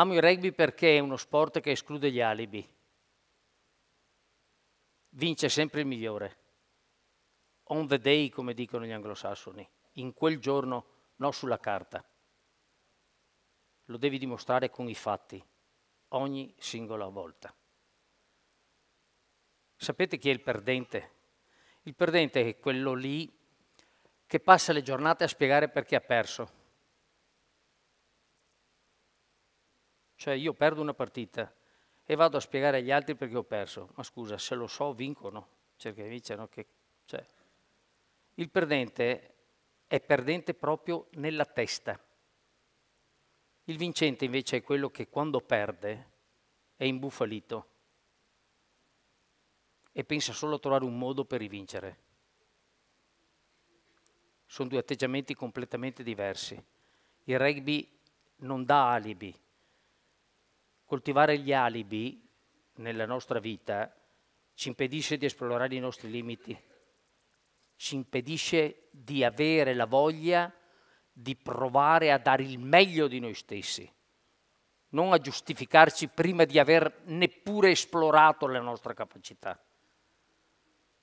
Amo il rugby perché è uno sport che esclude gli alibi. Vince sempre il migliore. On the day, come dicono gli anglosassoni. In quel giorno, non sulla carta. Lo devi dimostrare con i fatti, ogni singola volta. Sapete chi è il perdente? Il perdente è quello lì che passa le giornate a spiegare perché ha perso Cioè io perdo una partita e vado a spiegare agli altri perché ho perso. Ma scusa, se lo so vincono, cerca di vincere. Che, cioè. Il perdente è perdente proprio nella testa. Il vincente invece è quello che quando perde è imbufalito e pensa solo a trovare un modo per rivincere. Sono due atteggiamenti completamente diversi. Il rugby non dà alibi, coltivare gli alibi nella nostra vita ci impedisce di esplorare i nostri limiti, ci impedisce di avere la voglia di provare a dare il meglio di noi stessi, non a giustificarci prima di aver neppure esplorato la nostra capacità.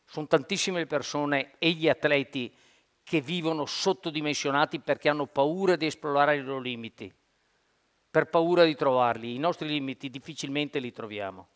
Sono tantissime le persone e gli atleti che vivono sottodimensionati perché hanno paura di esplorare i loro limiti per paura di trovarli. I nostri limiti difficilmente li troviamo.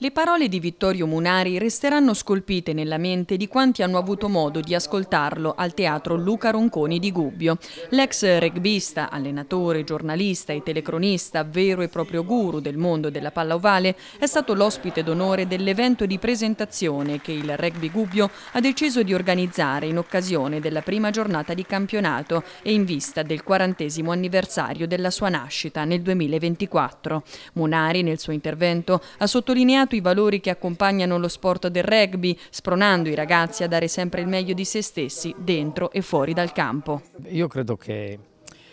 Le parole di Vittorio Munari resteranno scolpite nella mente di quanti hanno avuto modo di ascoltarlo al teatro Luca Ronconi di Gubbio. L'ex rugbista, allenatore, giornalista e telecronista, vero e proprio guru del mondo della palla ovale, è stato l'ospite d'onore dell'evento di presentazione che il Rugby Gubbio ha deciso di organizzare in occasione della prima giornata di campionato e in vista del quarantesimo anniversario della sua nascita nel 2024. Munari nel suo intervento ha sottolineato sottolineato i valori che accompagnano lo sport del rugby, spronando i ragazzi a dare sempre il meglio di se stessi dentro e fuori dal campo. Io credo che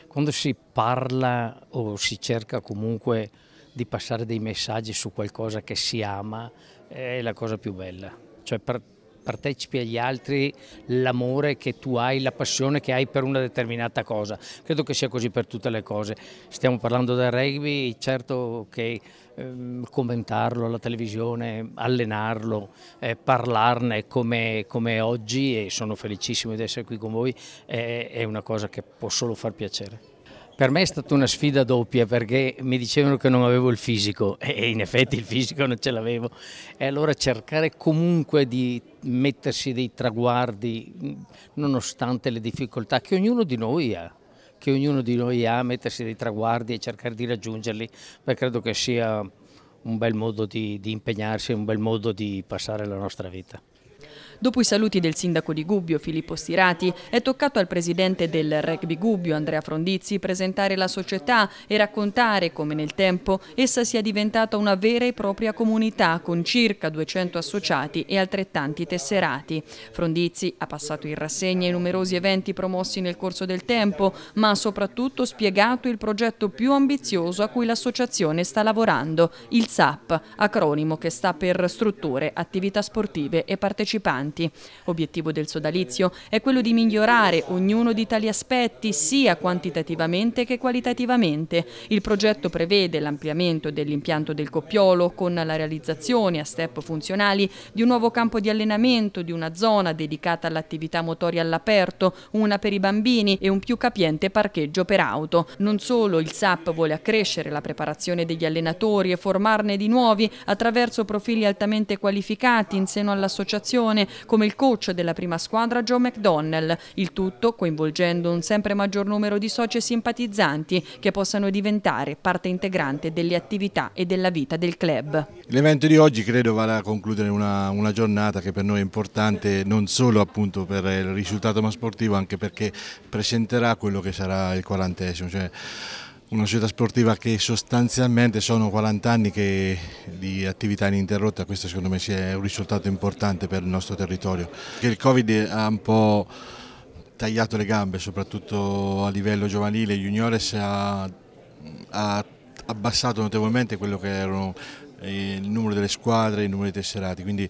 quando si parla o si cerca comunque di passare dei messaggi su qualcosa che si ama è la cosa più bella. Cioè per partecipi agli altri l'amore che tu hai, la passione che hai per una determinata cosa. Credo che sia così per tutte le cose. Stiamo parlando del rugby, certo che ehm, commentarlo alla televisione, allenarlo, eh, parlarne come, come, oggi e sono felicissimo di essere qui con voi, è, eh, è una cosa che può solo far piacere. Per me è stata una sfida doppia perché mi dicevano che non avevo il fisico e in effetti il fisico non ce l'avevo e allora cercare comunque di mettersi dei traguardi nonostante le difficoltà che ognuno di noi ha che ognuno di noi ha, mettersi dei traguardi e cercare di raggiungerli, perché credo che sia un bel modo di, di impegnarsi, un bel modo di passare la nostra vita. Dopo i saluti del sindaco di Gubbio, Filippo Stirati, è toccato al presidente del Rugby Gubbio, Andrea Frondizi, presentare la società e raccontare come nel tempo essa sia diventata una vera e propria comunità con circa 200 associati e altrettanti tesserati. Frondizi ha passato in rassegna i numerosi eventi promossi nel corso del tempo, ma ha soprattutto spiegato il progetto più ambizioso a cui l'associazione sta lavorando, il SAP, acronimo che sta per strutture, attività sportive e partecipanti migranti. Obiettivo del sodalizio è quello di migliorare ognuno di tali aspetti sia quantitativamente che qualitativamente. Il progetto prevede l'ampliamento dell'impianto del Coppiolo con la realizzazione a step funzionali di un nuovo campo di allenamento, di una zona dedicata all'attività motoria all'aperto, una per i bambini e un più capiente parcheggio per auto. Non solo il SAP vuole accrescere la preparazione degli allenatori e formarne di nuovi attraverso profili altamente qualificati in seno all'associazione, come il coach della prima squadra Joe McDonnell, il tutto coinvolgendo un sempre maggior numero di soci e simpatizzanti che possano diventare parte integrante delle attività e della vita del club. L'evento di oggi credo vada a concludere una, una giornata che per noi è importante non solo appunto per il risultato ma sportivo anche perché presenterà quello che sarà il quarantesimo. Cioè una società sportiva che sostanzialmente sono 40 anni di attività ininterrotta, questo secondo me è un risultato importante per il nostro territorio. Il Covid ha un po' tagliato le gambe, soprattutto a livello giovanile, juniores ha, ha abbassato notevolmente quello che erano il numero delle squadre, il numero dei tesserati, quindi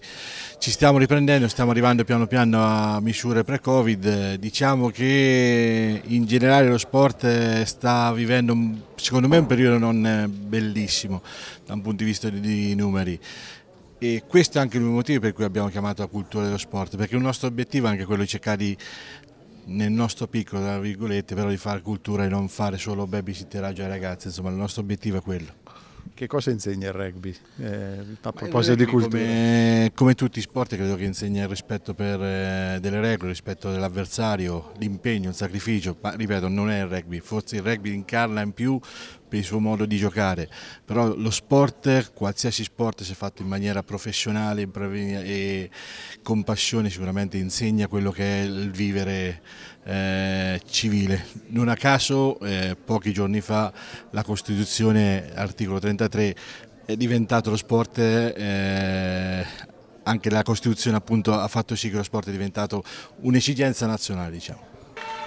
ci stiamo riprendendo, stiamo arrivando piano piano a misure pre-Covid, diciamo che in generale lo sport eh, sta vivendo secondo me un periodo non eh, bellissimo da un punto di vista di numeri e questo è anche uno dei motivi per cui abbiamo chiamato la cultura dello sport, perché il nostro obiettivo è anche quello di cercare di nel nostro piccolo, tra virgolette, però di fare cultura e non fare solo babysitteraggio ai ragazzi, insomma il nostro obiettivo è quello. Che cosa insegna il rugby eh, a proposito rugby di cultura? Come, come, tutti i sport credo che insegna il rispetto per, eh, delle regole, il rispetto dell'avversario, l'impegno, il sacrificio, ma ripeto non è il rugby, forse il rugby incarna in più per il suo modo di giocare, però lo sport, qualsiasi sport se fatto in maniera professionale e con passione sicuramente insegna quello che è il vivere eh, civile. Non a caso eh, pochi giorni fa la Costituzione, articolo 33, è diventato lo sport eh, anche la Costituzione appunto ha fatto sì che lo sport è diventato un'esigenza nazionale. Diciamo.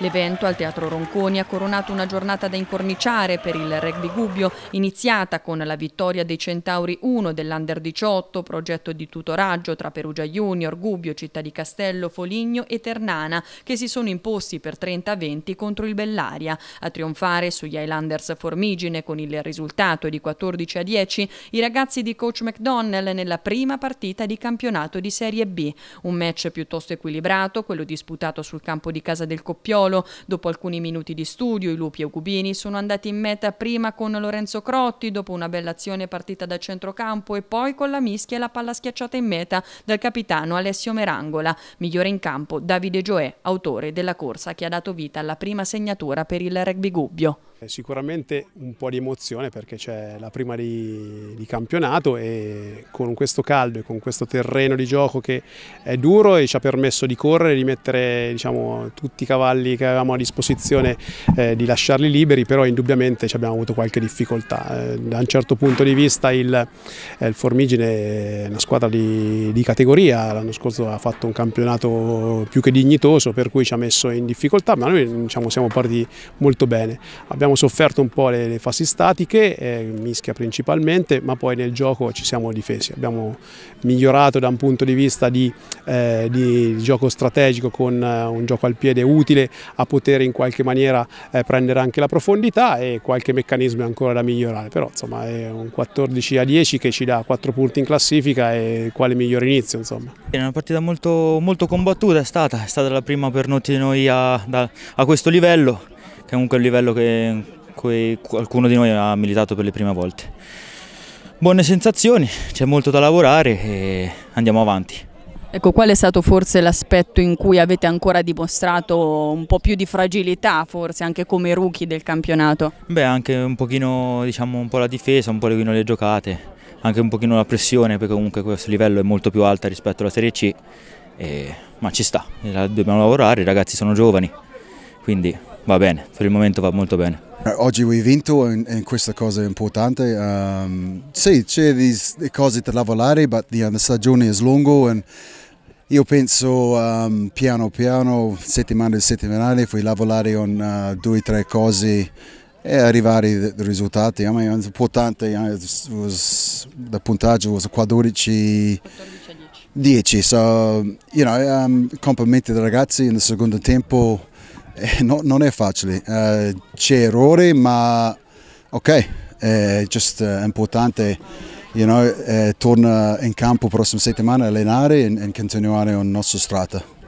L'evento al Teatro Ronconi ha coronato una giornata da incorniciare per il rugby Gubbio, iniziata con la vittoria dei Centauri 1 dell'Under 18, progetto di tutoraggio tra Perugia Junior, Gubbio, Città di Castello, Foligno e Ternana, che si sono imposti per 30-20 contro il Bellaria. A trionfare sugli Islanders Formigine con il risultato di 14-10 i ragazzi di coach McDonnell nella prima partita di campionato di Serie B. Un match piuttosto equilibrato, quello disputato sul campo di casa del Coppiolo, Sassuolo. Dopo alcuni minuti di studio i lupi e cubini sono andati in meta prima con Lorenzo Crotti dopo una bella azione partita da centrocampo e poi con la mischia e la palla schiacciata in meta dal capitano Alessio Merangola. Migliore in campo Davide Gioè, autore della corsa che ha dato vita alla prima segnatura per il rugby Gubbio. Eh, sicuramente un po' di emozione perché c'è la prima di, di, campionato e con questo caldo e con questo terreno di gioco che è duro e ci ha permesso di correre, di mettere diciamo, tutti i cavalli che avevamo a disposizione, eh, di lasciarli liberi, però indubbiamente ci abbiamo avuto qualche difficoltà. Eh, da un certo punto di vista il, eh, il Formigine è una squadra di, di categoria, l'anno scorso ha fatto un campionato più che dignitoso per cui ci ha messo in difficoltà, ma noi diciamo, siamo partiti molto bene. Abbiamo abbiamo sofferto un po' le, le fasi statiche, eh, mischia principalmente, ma poi nel gioco ci siamo difesi, abbiamo migliorato da un punto di vista di, eh, di gioco strategico con eh, un gioco al piede utile a poter in qualche maniera eh, prendere anche la profondità e qualche meccanismo è ancora da migliorare, però insomma è un 14 a 10 che ci dà 4 punti in classifica e quale migliore inizio insomma. È una partita molto, molto combattuta è stata, è stata la prima per noi a, da, a questo livello, che è comunque un livello che cui qualcuno di noi ha militato per le prime volte. Buone sensazioni, c'è molto da lavorare e andiamo avanti. Ecco, qual è stato forse l'aspetto in cui avete ancora dimostrato un po' più di fragilità, forse anche come rookie del campionato? Beh, anche un pochino, diciamo, un po' la difesa, un po' le giocate, anche un pochino la pressione, perché comunque questo livello è molto più alto rispetto alla Serie C, e... ma ci sta, dobbiamo lavorare, i ragazzi sono giovani, quindi va bene, per il momento va molto bene. Eh, oggi hai vinto e questa cosa è importante. Um, sì, c'è delle cose da lavorare, ma la stagione è lunga e io penso um, piano piano, settimana e settimana, puoi lavorare su uh, eh, due o tre cose e arrivare ai risultati. I mean, importante, il eh, puntaggio was 14 10, so, you know, um, complimenti ai ragazzi nel secondo tempo. Eh, no, non è facile, eh, c'è errore ma ok, è just, uh, importante you know, eh, tornare in campo la prossima settimana, allenare e, e continuare la nostra strada.